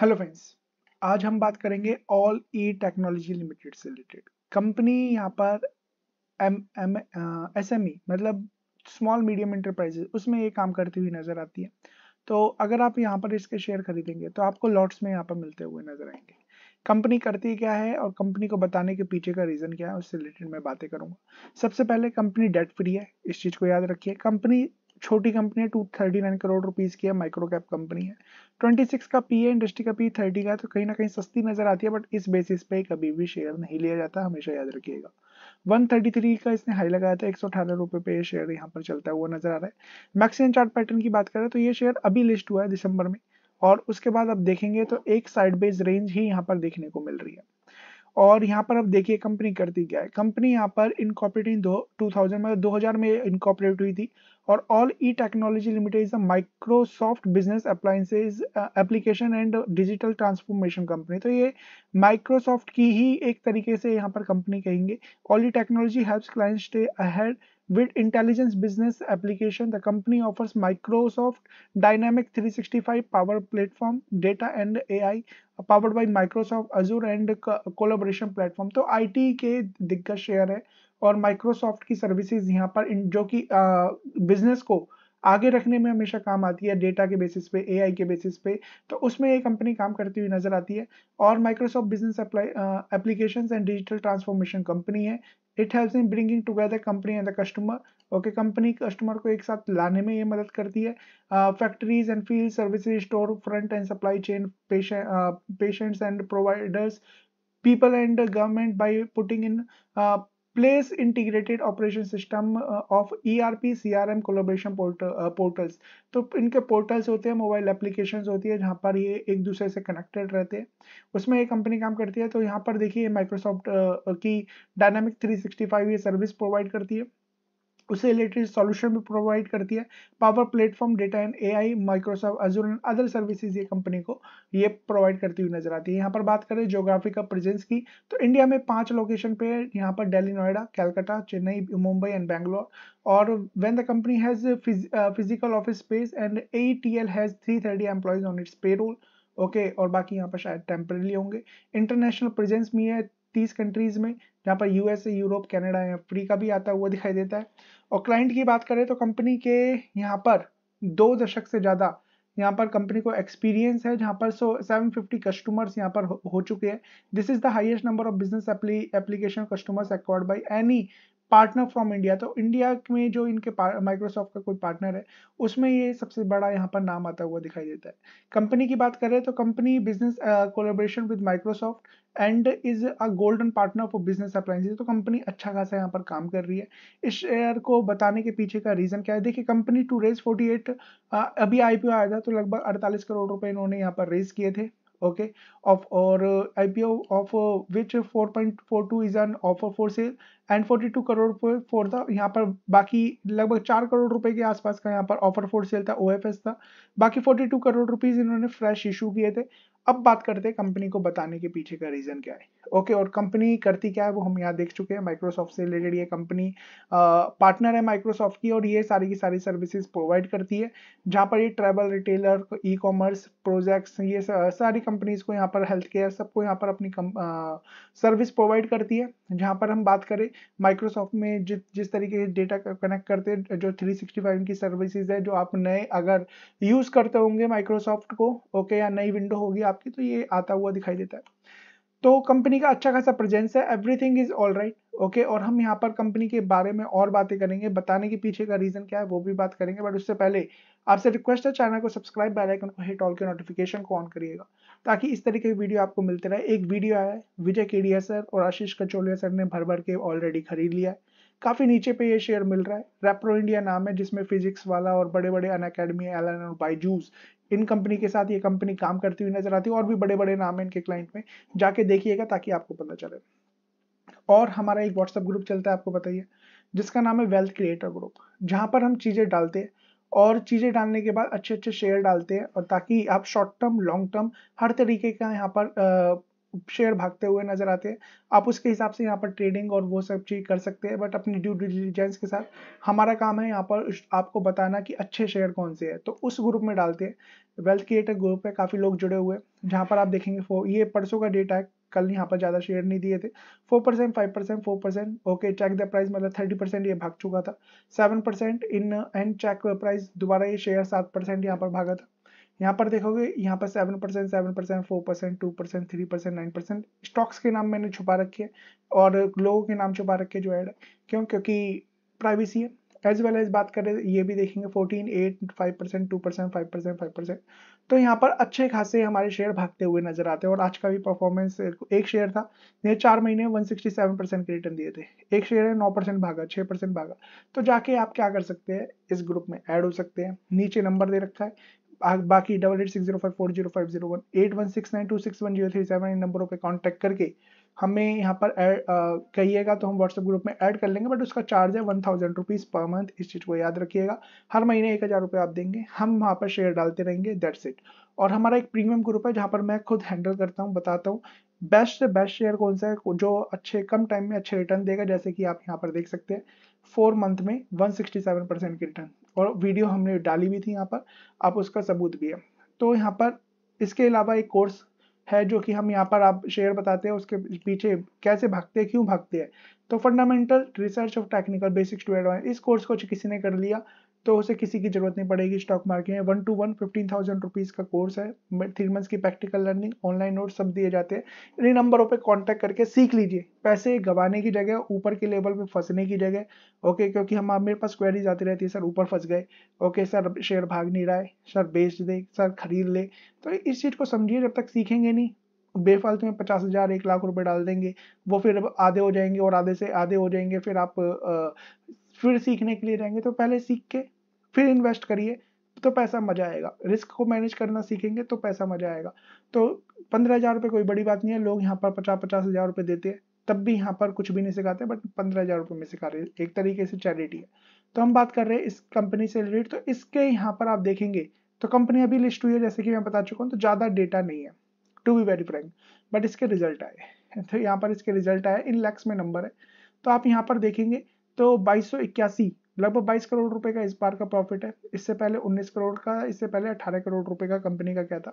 hello friends आज हम बात करेंगे ऑल ई टेक्नोलॉजी लिमिटेड से रिलेटेड कंपनी यहाँ पर M M S M E मतलब स्मॉल मीडियम इंटरप्राइजेज उसमें ये काम करती हुई नजर आती है तो अगर आप यहाँ पर इसके शेयर खरीदेंगे तो आपको लॉट्स में यहाँ पर मिलते हुए नजर आएंगे कंपनी करती क्या है और कंपनी को बताने के पीछे का रीजन क्या है उससे रिलेटेड मैं बातें करूंगा सबसे पहले कंपनी डेट फ्री है इस चीज को याद रखिए कंपनी छोटी कंपनी है two thirty nine crore rupees की है माइक्रो कैप कंपनी है ट्वेंटी सिक्स का पी है इंडस्ट्री का पी थर्टी का तो कहीं ना कहीं सस्ती नजर आती है बट इस बेसिस पे कभी भी शेयर नहीं लिया जाता हमेशा याद रखिएगा वन थर्टी थ्री का इसने हाई लगाया था एक सौ अठारह रुपए पे शेयर यहाँ पर चलता हुआ नजर आ रहा है मैक्सिम चार्ट पैटर्न की बात करें तो ये शेयर अभी लिस्ट हुआ है दिसंबर में और उसके बाद आप देखेंगे तो एक साइड बेस रेंज ही यहाँ पर देखने को मिल रही है और यहाँ पर अब देखिए कंपनी करती क्या है कंपनी यहाँ पर इनकॉपरेट इन दो टू थाउजेंड में दो हजार में इनकॉपरेट हुई थी और all E technology limited is a Microsoft business appliances application and digital transformation company तो ये माइक्रोसॉफ्ट की ही एक तरीके से यहाँ पर कंपनी कहेंगे all E technology helps client stay ahead with intelligence business application the company offers Microsoft dynamic 365 power platform data and AI powered by Microsoft Azure and collaboration platform तो आईटी के दिग्गज शेयर है और Microsoft की services यहाँ पर जो कि बिजनेस को आगे रखने में हमेशा काम आती है डेटा के बेसिस पे एआई के बेसिस पे तो उसमें ये कंपनी काम करती हुई नजर आती है और Microsoft business application and digital transformation company है it helps in bringing together company and the customer okay company customer को एक साथ लाने में ये मदद करती है factories and field services store front and supply chain patients and providers people and government by putting in place integrated operation system of E R P C R M collaboration portals uh, तो इनके portals होते हैं mobile application होती है जहाँ पर ये एक दूसरे से कनेक्टेड रहते हैं उसमें एक कंपनी काम करती है तो यहाँ पर देखिए माइक्रोसॉफ्ट uh, की डायनामिक फाइव ये सर्विस प्रोवाइड करती है उससे रिलेटेड सॉल्यूशन भी प्रोवाइड करती है power platform data and AI Microsoft Azure and other services ये कंपनी को ये प्रोवाइड करती हुई नजर आती है यहाँ पर बात करें का प्रेजेंस की तो इंडिया में पांच लोकेशन पे यहाँ पर डेली नोएडा कैलकाटा चेन्नई मुंबई एंड बैंगलोर और when the company has physical office space and A T L has three thirty employees on its payroll okay okay, और बाकी यहाँ पर शायद टेम्परेली होंगे इंटरनेशनल प्रेजेंस में है 30 कंट्रीज में जहाँ पर यूएसए यूरोप कनाडा या अफ्रीका भी आता हुआ दिखाई देता है और क्लाइंट की बात करें तो कंपनी के यहाँ पर दो दशक से ज़्यादा यहाँ पर कंपनी को एक्सपीरियंस है जहाँ पर सो सेवन फिफ्टी कस्टमर्स यहाँ पर हो, हो चुके हैं this is the highest number of business application customers acquired by any partner from India तो इंडिया में जो इनके माइक्रोसॉफ्ट का कोई पार्टनर है उसमें ये सबसे बड़ा यहाँ पर नाम आता हुआ दिखाई देता है कंपनी की बात करें तो company business collaboration with Microsoft and is a golden partner for business appliance तो कंपनी अच्छा खासा यहाँ पर काम कर रही है इस शेयर को बताने के पीछे का रीज़न क्या है देखिए कंपनी टू रेज एट अभी आई आया था तो लगभग अड़तालीस करोड़ रुपए इन्होंने यहाँ पर रेज किए थे okay of or uh, IPO of uh, which 4.42 is an offer for sale and 42 crore रुपए फोर था यहाँ पर बाकी लगभग चार करोड़ रुपए के आसपास का यहाँ पर ऑफर फोर सेल था एस था बाकी 42 करोड़ रुपीज इन्होंने फ्रेश इशू किए थे अब बात करते हैं कंपनी को बताने के पीछे का रीजन क्या है ओके और कंपनी करती क्या है वो हम यहाँ देख चुके हैं माइक्रोसॉफ्ट से रिलेटेड ये कंपनी पार्टनर है माइक्रोसॉफ्ट की और ये सारी की सारी सर्विसेज प्रोवाइड करती है जहाँ पर ये travel retailer E commerce projects ये सारी कंपनीज को यहाँ पर हेल्थ केयर सबको यहाँ पर अपनी सर्विस प्रोवाइड करती है जहाँ पर हम बात करें माइक्रोसॉफ्ट में जिस जिस तरीके से डेटा कनेक्ट करते हैं जो थ्री की सर्विसेज है जो आप नए अगर यूज़ करते होंगे माइक्रोसॉफ्ट को ओके या नई विंडो होगी आपकी तो ये आता हुआ दिखाई देता है तो कंपनी का अच्छा खासा प्रेजेंस है everything is all right okay और हम यहाँ पर कंपनी के बारे में और बातें करेंगे बताने के पीछे का रीजन क्या है वो भी बात करेंगे बट उससे पहले आपसे रिक्वेस्ट है चैनल को सब्सक्राइब बेल आइकन को हिट ऑल के नोटिफिकेशन को ऑन करिएगा ताकि इस तरीके की वीडियो आपको मिलते रहे एक वीडियो आया है विजय केडिया सर और आशीष कचोलिया सर ने भर भर के ऑलरेडी खरीद लिया है काफ़ी नीचे पे ये शेयर मिल रहा है रेप्रो इंडिया नाम है जिसमें फिजिक्स वाला और बड़े बड़े अन अकेडमी एन और बाईजूस इन कंपनी के साथ ये कंपनी काम करती हुई नजर आती है और भी बड़े बड़े नाम है इनके क्लाइंट में जाके देखिएगा ताकि आपको पता चले और हमारा एक व्हाट्सएप ग्रुप चलता है आपको बताइए जिसका नाम है वेल्थ क्रिएटर ग्रुप जहाँ पर हम चीज़ें डालते हैं और चीज़ें डालने के बाद अच्छे अच्छे शेयर डालते हैं और ताकि आप शॉर्ट टर्म लॉन्ग टर्म हर तरीके का यहाँ पर शेयर भागते हुए नजर आते हैं आप उसके हिसाब से यहाँ पर ट्रेडिंग और वो सब चीज़ कर सकते हैं बट अपनी ड्यू डिलीजेंस के साथ हमारा काम है यहाँ पर आपको बताना कि अच्छे शेयर कौन से हैं तो उस ग्रुप में डालते हैं वेल्थ क्रिएटर ग्रुप है काफ़ी लोग जुड़े हुए हैं जहाँ पर आप देखेंगे ये परसों का डेटा है कल यहाँ पर ज़्यादा शेयर नहीं दिए थे four percent five percent four percent okay check the price मतलब थर्टी परसेंट ये भाग चुका था seven percent in and check price दोबारा ये शेयर सात परसेंट यहाँ पर भागा था यहाँ पर देखोगे यहाँ पर seven percent seven percent four percent two percent three percent nine percent stocks के नाम मैंने छुपा रखे हैं और लोगों के नाम छुपा रखे जो ऐड है क्यों क्योंकि प्राइवेसी है एज वेल एज बात करें ये भी देखेंगे fourteen eight five percent two percent five percent five percent तो यहाँ पर अच्छे खासे हमारे शेयर भागते हुए नजर आते हैं और आज का भी परफॉर्मेंस एक शेयर था जिन्हें चार महीने वन सिक्सटी सेवन परसेंट के रिटर्न दिए थे एक शेयर है नौ परसेंट भागा छः परसेंट भागा तो जाके आप क्या कर सकते हैं इस ग्रुप में ऐड हो सकते हैं नीचे नंबर दे रखा है बाकी double eight six zero five four zero five zero one eight one six nine two six one zero three seven इन नंबरों पर कॉन्टैक्ट करके हमें यहाँ पर एड कहिएगा तो हम व्हाट्सएप ग्रुप में ऐड कर लेंगे बट उसका चार्ज है one thousand rupees per month इस चीज़ को याद रखिएगा हर महीने एक हज़ार रुपये आप देंगे हम वहाँ पर शेयर डालते रहेंगे दैट्स इट और हमारा एक प्रीमियम ग्रुप है जहाँ पर मैं खुद हैंडल करता हूँ बताता हूँ बेस्ट से बेस्ट शेयर कौन सा है जो अच्छे कम टाइम में अच्छे रिटर्न देगा जैसे कि आप यहाँ पर देख सकते हैं फोर मंथ में वन सिक्सटी सेवन परसेंट के रिटर्न और वीडियो हमने डाली भी थी यहाँ पर आप उसका सबूत भी है तो यहाँ पर इसके अलावा एक कोर्स है जो कि हम यहाँ पर आप शेयर बताते हैं उसके पीछे कैसे भागते हैं क्यों भागते हैं तो fundamental research of technical basics to advance इस कोर्स को किसी ने कर लिया तो उसे किसी की जरूरत नहीं पड़ेगी स्टॉक मार्केट में one two one fifteen thousand rupees का कोर्स है थ्री मंथ्स की प्रैक्टिकल लर्निंग ऑनलाइन नोट सब दिए जाते हैं इन नंबरों पे कांटेक्ट करके सीख लीजिए पैसे गंवाने की जगह ऊपर के लेवल पे फंसने की जगह ओके क्योंकि हम मेरे पास क्वेरीज आती रहती है सर ऊपर फंस गए ओके सर शेयर भाग नहीं रहा है सर बेच दे सर खरीद ले तो इस चीज़ को समझिए जब तक सीखेंगे नहीं बेफालतू में पचास हज़ार एक लाख रुपए डाल देंगे वो फिर आधे हो जाएंगे और आधे से आधे हो जाएंगे फिर आप फिर सीखने के लिए रहेंगे तो पहले सीख के फिर इन्वेस्ट करिए तो पैसा मजा आएगा रिस्क को मैनेज करना सीखेंगे तो पैसा मजा आएगा तो पंद्रह हज़ार रुपये कोई बड़ी बात नहीं है लोग यहाँ पर पचास पचास हज़ार रुपये देते हैं तब भी यहाँ पर कुछ भी नहीं सिखाते बट पंद्रह हज़ार रुपये में सिखा रहे एक तरीके से चैरिटी है तो हम बात कर रहे हैं इस कंपनी से रिलेटेड तो इसके यहाँ पर आप देखेंगे तो कंपनी अभी लिस्ट हुई है जैसे कि मैं बता चुका हूँ तो ज़्यादा डेटा नहीं है to be very friend but इसके रिजल्ट आए तो यहाँ पर इसके रिजल्ट आए इन लैक्स में नंबर है तो आप यहाँ पर देखेंगे तो बाईस लगभग 22 करोड़ रुपए का इस बार का प्रॉफिट है इससे पहले 19 करोड़ का इससे पहले 18 करोड़ रुपए का कंपनी का क्या था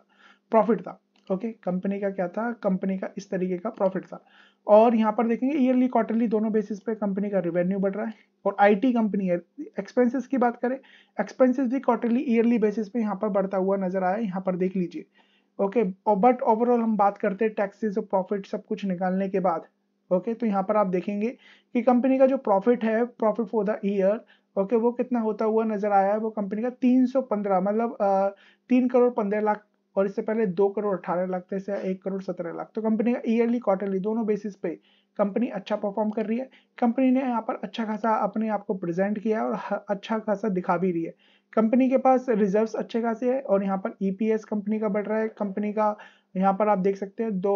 प्रॉफिट था ओके okay, कंपनी का क्या था कंपनी का इस तरीके का प्रॉफिट था और यहाँ पर देखेंगे ईयरली क्वार्टरली दोनों बेसिस पे कंपनी का रिवेन्यू बढ़ रहा है और आईटी कंपनी है एक्सपेंसेस की बात करें एक्सपेंसेस भी क्वार्टरली ईयरली बेसिस पे यहाँ पर बढ़ता हुआ नजर आया यहाँ पर देख लीजिए ओके बट ओवरऑल हम बात करते हैं टैक्सेस और प्रॉफिट सब कुछ निकालने के बाद ओके तो यहाँ पर आप देखेंगे कि कंपनी का जो प्रॉफिट है profit for the year okay वो कितना होता हुआ नजर आया है वो कंपनी का 315 मतलब तीन करोड़ पंद्रह लाख और इससे पहले दो करोड़ अठारह लाख थे से एक करोड़ सत्रह लाख तो कंपनी का ईयरली क्वार्टरली दोनों बेसिस पे कंपनी अच्छा परफॉर्म कर रही है कंपनी ने यहाँ पर अच्छा खासा अपने आप को प्रेजेंट किया और अच्छा खासा दिखा भी रही है कंपनी के पास रिजर्व्स अच्छे खासे है और यहाँ पर ईपीएस e कंपनी का बढ़ रहा है कंपनी का यहाँ पर आप देख सकते हैं दो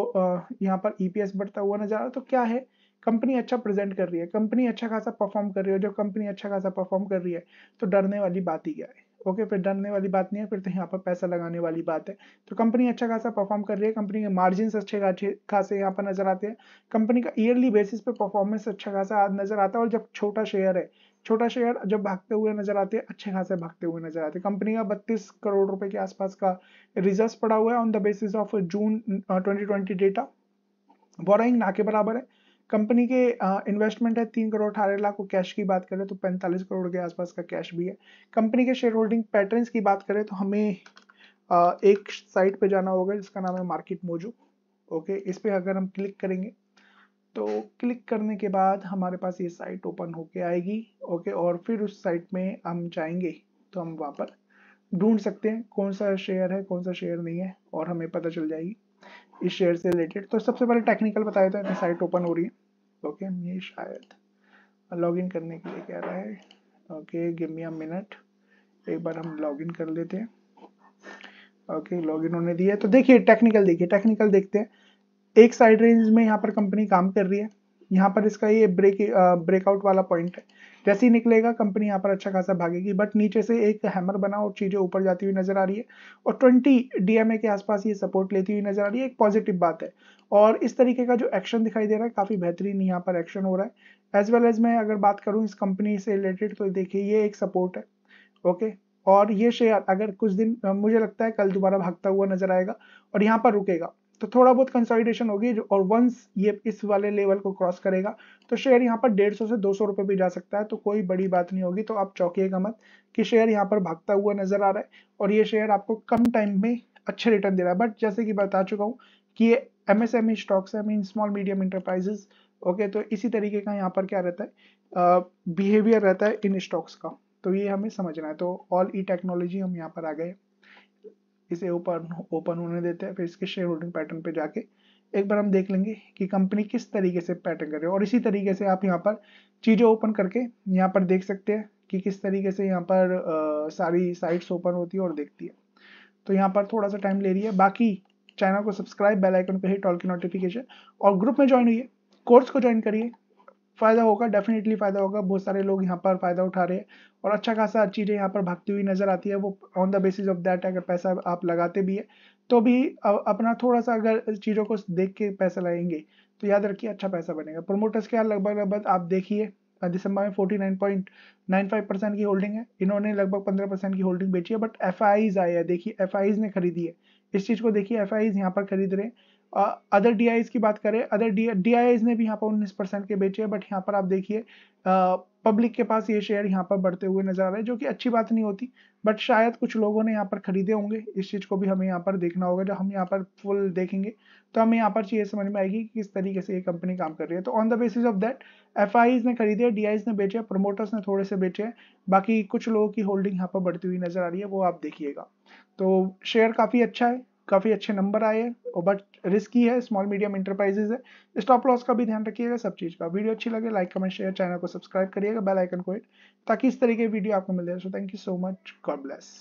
यहाँ पर ईपीएस e बढ़ता हुआ नजर आ रहा है तो क्या है कंपनी अच्छा प्रेजेंट कर रही है कंपनी अच्छा खासा परफॉर्म कर रही है जो कंपनी अच्छा खासा परफॉर्म कर रही है तो डरने वाली बात ही क्या है ओके फिर डरने वाली बात नहीं है फिर तो यहाँ पर पैसा लगाने वाली बात है तो कंपनी अच्छा खासा परफॉर्म कर रही है कंपनी के मार्जिन अच्छे खासे यहाँ पर नजर आते हैं कंपनी का ईयरली बेसिस पे परफॉर्मेंस अच्छा खासा नजर आता है और जब छोटा शेयर है छोटा शेयर जब भागते हुए नजर आते हैं अच्छे खासे भागते हुए नजर आते हैं कंपनी का 32 करोड़ रुपए के आसपास का रिजर्व पड़ा हुआ है on the basis of June 2020 data borrowing ना के बराबर है कंपनी के इन्वेस्टमेंट है तीन करोड़ अठारह लाख को कैश की बात करें तो पैंतालीस करोड़ के आसपास का कैश भी है कंपनी के शेयर होल्डिंग पैटर्न की बात करें तो हमें आ, एक साइट पे जाना होगा जिसका नाम है मार्केट मोजू ओके इस पर अगर हम क्लिक करेंगे तो क्लिक करने के बाद हमारे पास ये साइट ओपन होके आएगी ओके और फिर उस साइट में हम जाएंगे तो हम वहाँ पर ढूंढ सकते हैं कौन सा शेयर है कौन सा शेयर नहीं है और हमें पता चल जाएगी इस शेयर से रिलेटेड तो सबसे पहले टेक्निकल बताया था साइट ओपन हो रही है ओके okay, ये शायद लॉगिन करने के लिए कह रहा है okay give me a minute एक बार हम लॉगिन कर लेते हैं ओके लॉग इन होने दिया तो देखिए टेक्निकल देखिए टेक्निकल देखते हैं एक साइड रेंज में यहाँ पर कंपनी काम कर रही है यहाँ पर इसका ये ब्रेक ब्रेकआउट वाला पॉइंट है जैसे ही निकलेगा कंपनी यहाँ पर अच्छा खासा भागेगी बट नीचे से एक हैमर बना और चीज़ें ऊपर जाती हुई नजर आ रही है और 20 डीएमए के आसपास ये सपोर्ट लेती हुई नजर आ रही है एक पॉजिटिव बात है और इस तरीके का जो एक्शन दिखाई दे रहा है काफ़ी बेहतरीन यहाँ पर एक्शन हो रहा है एज वेल एज मैं अगर बात करूँ इस कंपनी से रिलेटेड तो देखिए ये एक सपोर्ट है ओके और ये शेयर अगर कुछ दिन मुझे लगता है कल दोबारा भागता हुआ नजर आएगा और यहाँ पर रुकेगा तो थोड़ा बहुत कंसोलिडेशन होगी और वंस ये इस वाले लेवल को क्रॉस करेगा तो शेयर यहाँ पर डेढ़ सौ से दो सौ रुपए भी जा सकता है तो कोई बड़ी बात नहीं होगी तो आप चौकीएगा मत कि शेयर यहाँ पर भागता हुआ नजर आ रहा है और ये शेयर आपको कम टाइम में अच्छे रिटर्न दे रहा है बट जैसे कि बता चुका हूँ कि ये एम स्टॉक्स है mean small medium enterprises okay तो इसी तरीके का यहाँ पर क्या रहता है बिहेवियर रहता है इन स्टॉक्स का तो ये हमें समझना है तो ऑल ई टेक्नोलॉजी हम यहाँ पर आ गए इसे ओपन ओपन होने देते हैं फिर इसके शेयर होल्डिंग पैटर्न पे जाके एक बार हम देख लेंगे कि कंपनी किस तरीके से पैटर्न कर रही है और इसी तरीके से आप यहाँ पर चीज़ें ओपन करके यहाँ पर देख सकते हैं कि किस तरीके से यहाँ पर आ, सारी साइट्स ओपन होती है और देखती है तो यहाँ पर थोड़ा सा टाइम ले रही है बाकी चैनल को सब्सक्राइब बेल आइकन पे हिट ऑल की नोटिफिकेशन और ग्रुप में ज्वाइन हुई कोर्स को ज्वाइन करिए फ़ायदा होगा डेफिनेटली फ़ायदा होगा बहुत सारे लोग यहाँ पर फ़ायदा उठा रहे हैं और अच्छा खासा अच्छी चीज़ें यहाँ पर भागती हुई नज़र आती है वो on the basis of that अगर पैसा आप लगाते भी है तो भी अपना थोड़ा सा अगर चीज़ों को देख के पैसा लगाएंगे तो याद रखिए अच्छा पैसा बनेगा प्रोमोटर्स के यहाँ लगभग लगभग आप देखिए दिसंबर में forty nine nine point five percent की होल्डिंग है इन्होंने लगभग पंद्रह परसेंट की होल्डिंग बेची है बट एफ आई है देखिए एफ ने खरीदी है इस चीज़ को देखिए एफ यहाँ पर खरीद रहे हैं अदर डी की बात करें अदर डी ने भी यहाँ पर उन्नीस परसेंट के बेचे बट यहाँ पर आप देखिए पब्लिक के पास ये शेयर यहाँ पर बढ़ते हुए नजर आ रहे हैं जो कि अच्छी बात नहीं होती बट शायद कुछ लोगों ने यहाँ पर खरीदे होंगे इस चीज़ को भी हमें यहाँ पर देखना होगा जब हम यहाँ पर फुल देखेंगे तो हमें यहाँ पर चीज़ समझ में आएगी कि किस तरीके से ये कंपनी काम कर रही है तो on the basis of that F ने खरीदे डी ने बेचे प्रमोटर्स ने थोड़े से बेचे बाकी कुछ लोगों की होल्डिंग यहाँ पर बढ़ती हुई नजर आ रही है वो आप देखिएगा तो शेयर काफ़ी अच्छा है काफ़ी अच्छे नंबर आए हैं और बट रिस्की है स्मॉल मीडियम इंटरप्राइजेज है स्टॉप लॉस का भी ध्यान रखिएगा सब चीज़ का वीडियो अच्छी लगे लाइक कमेंट शेयर चैनल को सब्सक्राइब करिएगा बेल आइकन को ताकि इस तरीके की वीडियो आपको मिले so thank you so much God bless